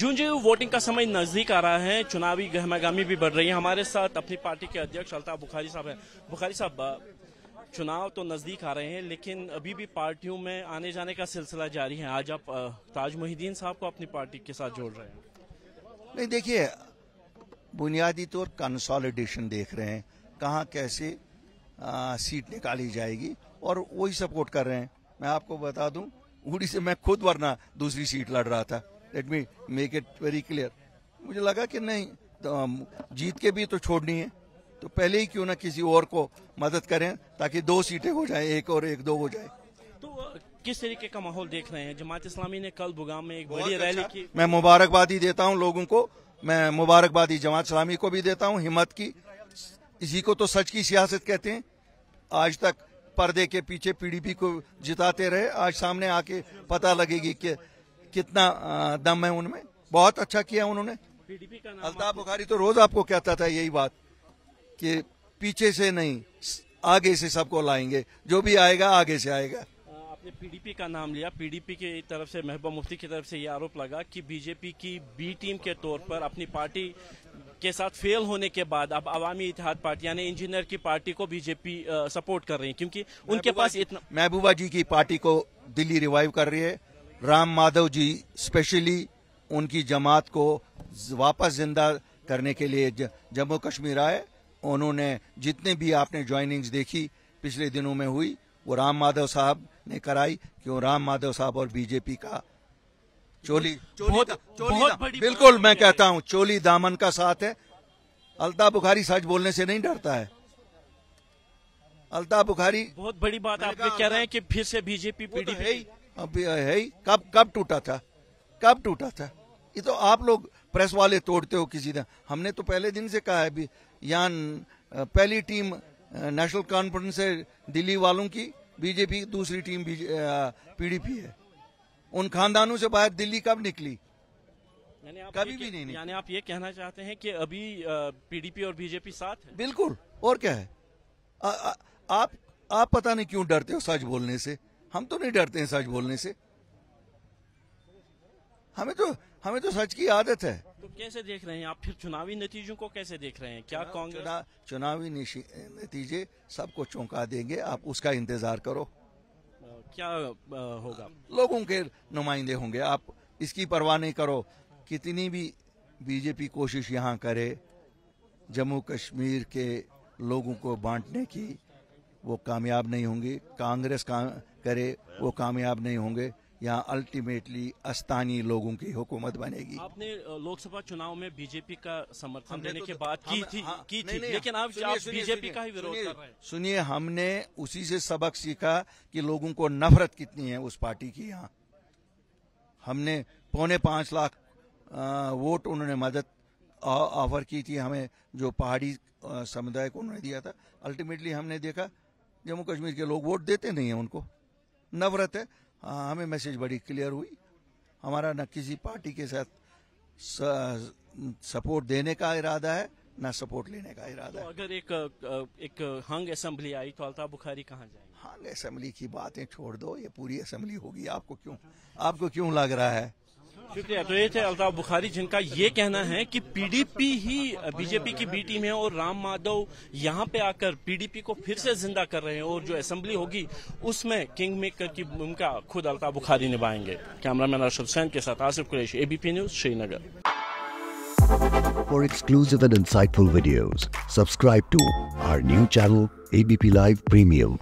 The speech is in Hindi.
जून जी वोटिंग का समय नजदीक आ रहा है चुनावी गहमागामी भी बढ़ रही है हमारे साथ अपनी पार्टी के अध्यक्ष अल्ताफ बुखारी साहब हैं बुखारी साहब चुनाव तो नजदीक आ रहे हैं लेकिन अभी भी पार्टियों में आने जाने का सिलसिला जारी है आज आप ताज मोहिद्दीन साहब को अपनी पार्टी के साथ जोड़ रहे हैं नहीं देखिए बुनियादी तौर कंसोलिडेशन देख रहे हैं कहाँ कैसे आ, सीट निकाली जाएगी और वही सपोर्ट कर रहे हैं मैं आपको बता दूं उड़ी से मैं खुद वरना दूसरी सीट लड़ रहा था let me make it very clear मुझे लगा कि नहीं तो जीत के भी तो छोड़नी है तो पहले ही क्यों ना किसी और को मदद करें ताकि दो सीटें हो जाए एक और एक दो हो जाए तो किस तरीके का माहौल देख रहे हैं जमात इस्लामी ने कल बुगाम में एक बड़ी अच्छा। रैली की मैं मुबारकबादी देता हूं लोगों को मैं मुबारकबादी जमात इस्लामी को भी देता हूं हिम्मत की इसी को तो सच की सियासत कहते हैं आज तक पर्दे के पीछे पीडीपी को जिताते रहे आज सामने आके पता लगेगी कि कितना दम है उनमें बहुत अच्छा किया उन्होंने अल्ताफ बुखारी तो रोज आपको कहता था यही बात कि पीछे से नहीं आगे से सबको लाएंगे जो भी आएगा आगे से आएगा आपने पीडीपी का नाम लिया पीडीपी की तरफ से महबूबा मुफ्ती की तरफ से ये आरोप लगा कि बीजेपी की बी टीम के तौर पर अपनी पार्टी के साथ फेल होने के बाद अब अवामी इतिहाद पार्टी यानी इंजीनियर की पार्टी को बीजेपी सपोर्ट कर रही है क्योंकि उनके पास इतना महबूबा जी की पार्टी को दिल्ली रिवाइव कर रही है राम माधव जी स्पेशली उनकी जमात को वापस जिंदा करने के लिए जम्मू कश्मीर आए उन्होंने जितने भी आपने ज्वाइनिंग्स देखी पिछले दिनों में हुई वो राम माधव साहब ने कराई क्यों राम माधव साहब और बीजेपी का चोली चोली, बहुत, दा, चोली बहुत दा, बिल्कुल मैं कहता हूं चोली दामन का साथ है अलता बुखारी सच बोलने से नहीं डरता है अलता बुखारी बहुत बड़ी बात आप कह रहे हैं कि फिर से बीजेपी तो पीडीपी अभी है ही कब कब टूटा था कब टूटा था ये तो आप लोग प्रेस वाले तोड़ते हो किसी दिन हमने तो पहले दिन से कहा है अभी यहाँ पहली टीम नेशनल कॉन्फ्रेंस है दिल्ली वालों की बीजेपी दूसरी टीम पीडीपी है उन खानदानों से बाहर दिल्ली कब निकली आप कभी भी नहीं यानी आप ये कहना चाहते हैं कि अभी पीडीपी और बीजेपी साथ है बिल्कुल और क्या है आ, आ, आप आप पता नहीं क्यों डरते हो सच बोलने से हम तो नहीं डरते हैं सच बोलने से हमें तो हमें तो सच की आदत है तो कैसे देख रहे हैं आप फिर चुनावी नतीजों को कैसे देख रहे हैं क्या कांग्रेस चुना, चुनावी नतीजे सबको चौंका देंगे आप उसका इंतजार करो क्या होगा लोगों के नुमाइंदे होंगे आप इसकी परवाह नहीं करो कितनी भी बीजेपी कोशिश यहाँ करे जम्मू कश्मीर के लोगों को बांटने की वो कामयाब नहीं होंगी कांग्रेस का, करे वो कामयाब नहीं होंगे यहाँ अल्टीमेटली स्थानीय लोगों की हुकूमत बनेगी आपने लोकसभा चुनाव में बीजेपी का समर्थन देने तो के तो बाद की थी हाँ, की थी नहीं, लेकिन आप बीजेपी का ही विरोध कर रहे हैं सुनिए हमने उसी से सबक सीखा कि लोगों को नफरत कितनी है उस पार्टी की यहाँ हमने पौने पांच लाख वोट उन्होंने मदद ऑफर की थी हमें जो पहाड़ी समुदाय को उन्होंने दिया था अल्टीमेटली हमने देखा जम्मू कश्मीर के लोग वोट देते नहीं है उनको नवरत है हाँ हमें मैसेज बड़ी क्लियर हुई हमारा न किसी पार्टी के साथ स, सपोर्ट देने का इरादा है न सपोर्ट लेने का इरादा तो अगर एक एक हंग असेंबली आई तो अलता बुखारी कहाँ जाए हंग असेंबली की बातें छोड़ दो ये पूरी असेंबली होगी आपको क्यों आपको क्यों लग रहा है शुक्रिया तो ये थे अल्ताफ बुखारी जिनका ये कहना है कि पीडीपी ही बीजेपी की बी टीम है और राम माधव यहाँ पे आकर पीडीपी को फिर से जिंदा कर रहे हैं और जो असेंबली होगी उसमें किंग मेकर की भूमिका खुद अल्ताफ बुखारी निभाएंगे कैमरामैन अरशद हुसैन के साथ Asif Quresh ABP news Srinagar for exclusive and insightful videos, subscribe to our new channel ABP live premium